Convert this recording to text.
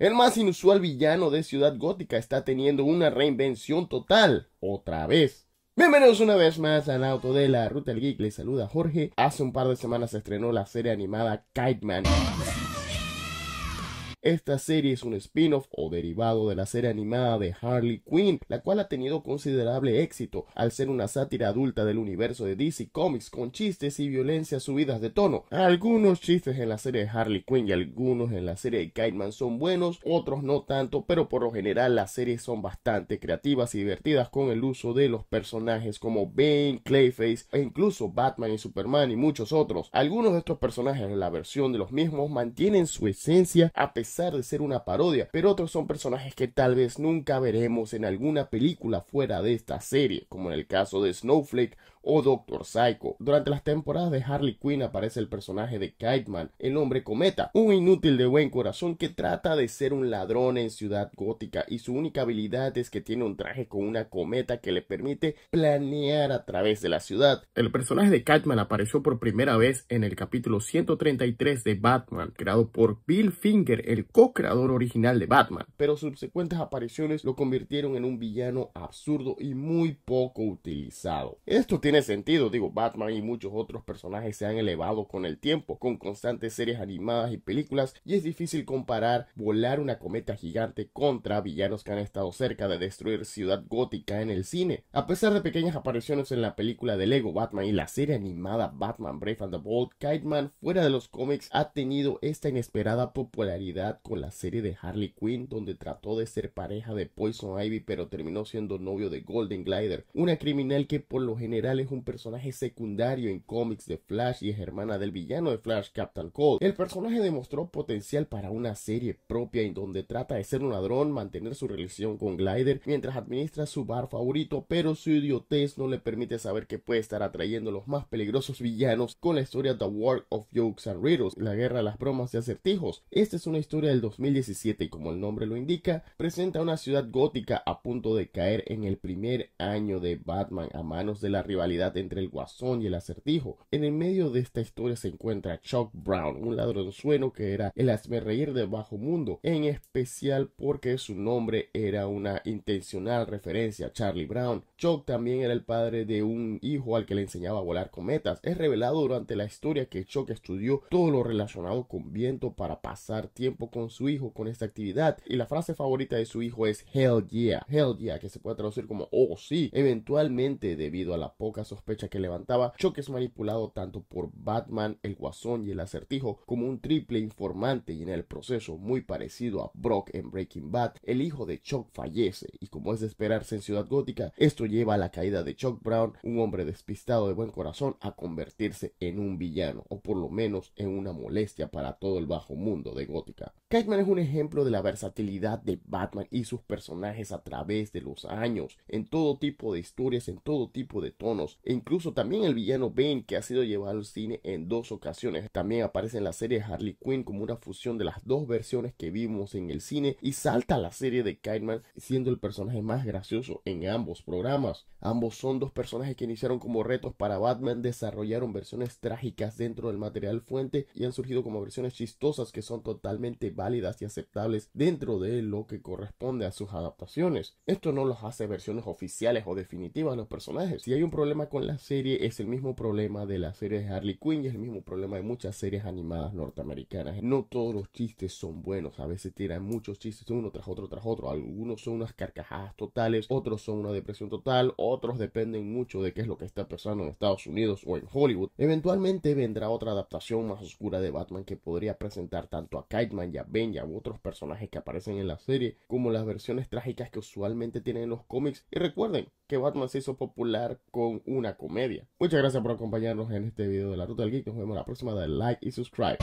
El más inusual villano de Ciudad Gótica está teniendo una reinvención total, otra vez. Bienvenidos una vez más al auto de la Ruta del Geek, les saluda Jorge. Hace un par de semanas se estrenó la serie animada Kite Man. Esta serie es un spin-off o derivado de la serie animada de Harley Quinn, la cual ha tenido considerable éxito al ser una sátira adulta del universo de DC Comics con chistes y violencia subidas de tono. Algunos chistes en la serie de Harley Quinn y algunos en la serie de Kitman son buenos, otros no tanto, pero por lo general las series son bastante creativas y divertidas con el uso de los personajes como Bane, Clayface e incluso Batman y Superman y muchos otros. Algunos de estos personajes en la versión de los mismos mantienen su esencia a pesar de ser una parodia, pero otros son personajes que tal vez nunca veremos en alguna película fuera de esta serie, como en el caso de Snowflake o Doctor Psycho. Durante las temporadas de Harley Quinn aparece el personaje de Kiteman, el hombre cometa, un inútil de buen corazón que trata de ser un ladrón en Ciudad Gótica y su única habilidad es que tiene un traje con una cometa que le permite planear a través de la ciudad. El personaje de Catman apareció por primera vez en el capítulo 133 de Batman, creado por Bill Finger, el co-creador original de Batman, pero sus subsecuentes apariciones lo convirtieron en un villano absurdo y muy poco utilizado. Esto tiene sentido. Digo, Batman y muchos otros personajes se han elevado con el tiempo, con constantes series animadas y películas, y es difícil comparar volar una cometa gigante contra villanos que han estado cerca de destruir Ciudad Gótica en el cine. A pesar de pequeñas apariciones en la película de Lego Batman y la serie animada Batman Brave and the Bold, Kite fuera de los cómics ha tenido esta inesperada popularidad con la serie de Harley Quinn donde trató de ser pareja de Poison Ivy pero terminó siendo novio de Golden Glider, una criminal que por lo general es un personaje secundario en cómics de Flash y es hermana del villano de Flash, Captain Cold. El personaje demostró potencial para una serie propia en donde trata de ser un ladrón, mantener su relación con Glider mientras administra su bar favorito, pero su idiotez no le permite saber que puede estar atrayendo los más peligrosos villanos con la historia The War of Jokes and Riddles, la guerra de las bromas y acertijos. Esta es una historia del 2017 y como el nombre lo indica, presenta una ciudad gótica a punto de caer en el primer año de Batman a manos de la rivalidad entre el guasón y el acertijo. En el medio de esta historia se encuentra Chuck Brown, un sueno que era el reír del bajo mundo, en especial porque su nombre era una intencional referencia a Charlie Brown. Chuck también era el padre de un hijo al que le enseñaba a volar cometas. Es revelado durante la historia que Chuck estudió todo lo relacionado con viento para pasar tiempo con su hijo con esta actividad y la frase favorita de su hijo es hell yeah, hell yeah, que se puede traducir como oh sí. Eventualmente, debido a la poca sospecha que levantaba, Chuck es manipulado tanto por Batman, el Guasón y el Acertijo como un triple informante y en el proceso muy parecido a Brock en Breaking Bad, el hijo de Chuck fallece y como es de esperarse en Ciudad Gótica, esto lleva a la caída de Chuck Brown, un hombre despistado de buen corazón, a convertirse en un villano o por lo menos en una molestia para todo el bajo mundo de Gótica. Catman es un ejemplo de la versatilidad de Batman y sus personajes a través de los años, en todo tipo de historias, en todo tipo de tonos, e incluso también el villano Bane, que ha sido llevado al cine en dos ocasiones. También aparece en la serie Harley Quinn como una fusión de las dos versiones que vimos en el cine y salta a la serie de Kiteman siendo el personaje más gracioso en ambos programas. Ambos son dos personajes que iniciaron como retos para Batman, desarrollaron versiones trágicas dentro del material fuente y han surgido como versiones chistosas que son totalmente válidas y aceptables dentro de lo que corresponde a sus adaptaciones. Esto no los hace versiones oficiales o definitivas de los personajes. Si hay un problema con la serie es el mismo problema de la serie de Harley Quinn y es el mismo problema de muchas series animadas norteamericanas. No todos los chistes son buenos, a veces tiran muchos chistes uno tras otro tras otro. Algunos son unas carcajadas totales, otros son una depresión total, otros dependen mucho de qué es lo que está pasando en Estados Unidos o en Hollywood. Eventualmente vendrá otra adaptación más oscura de Batman que podría presentar tanto a Kiteman y a Ben y otros personajes que aparecen en la serie como las versiones trágicas que usualmente tienen en los cómics. Y recuerden que Batman se hizo popular con una comedia. Muchas gracias por acompañarnos en este video de la Ruta del Geek. Nos vemos la próxima. Dale like y subscribe.